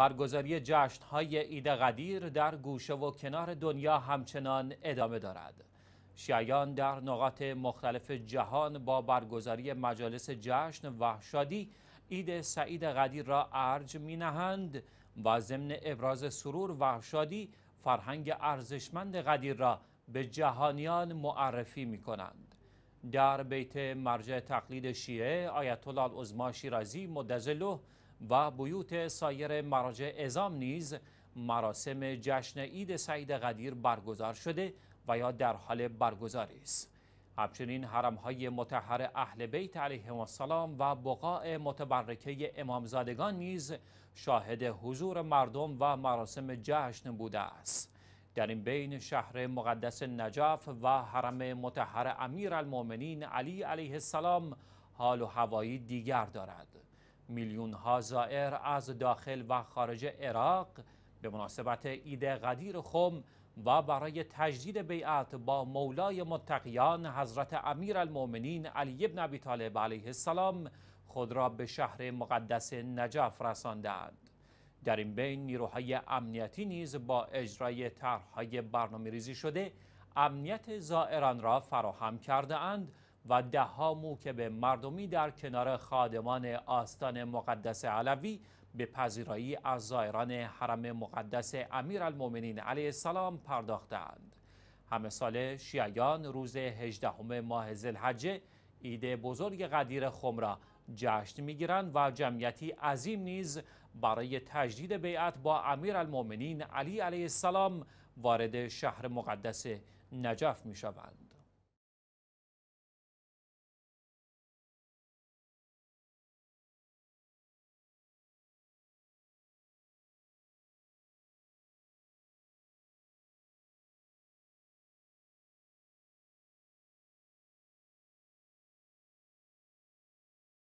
برگزاری های عید قدیر در گوشه و کنار دنیا همچنان ادامه دارد. شیعیان در نقاط مختلف جهان با برگزاری مجالس جشن و شادی عید سعید قدیر را ارج می نهند و ضمن ابراز سرور و شادی فرهنگ ارزشمند قدیر را به جهانیان معرفی می کنند. در بیت مرجع تقلید شیعه آیت الله العظما شیرازی مدظله و بیوت سایر مراجع ازام نیز مراسم جشن عید سعید قدیر برگزار شده و یا در حال برگزاری است همچنین حرم های متحر اهل بیت علیه السلام و بقاع متبرکه امامزادگان نیز شاهد حضور مردم و مراسم جشن بوده است در این بین شهر مقدس نجاف و حرم متحر امیر علی علیه السلام حال و هوایی دیگر دارد میلیون ها زائر از داخل و خارج عراق به مناسبت ایده قدیر خم و برای تجدید بیعت با مولای متقیان حضرت امیر المومنین علی ابن ابی طالب علیه السلام خود را به شهر مقدس نجف رساندند در این بین نیروهای امنیتی نیز با اجرای طرحهای برنامه ریزی شده امنیت زائران را فراهم کرده اند و که به مردمی در کنار خادمان آستان مقدس علوی به پذیرایی از زائران حرم مقدس المومنین علیه السلام پرداختند. همه سال شیعیان روز 18 ماه زلحجه ایده بزرگ قدیر خم را جشن میگیرند و جمعیتی عظیم نیز برای تجدید بیعت با امیرالمؤمنین علی علیه السلام وارد شهر مقدس نجف میشوند.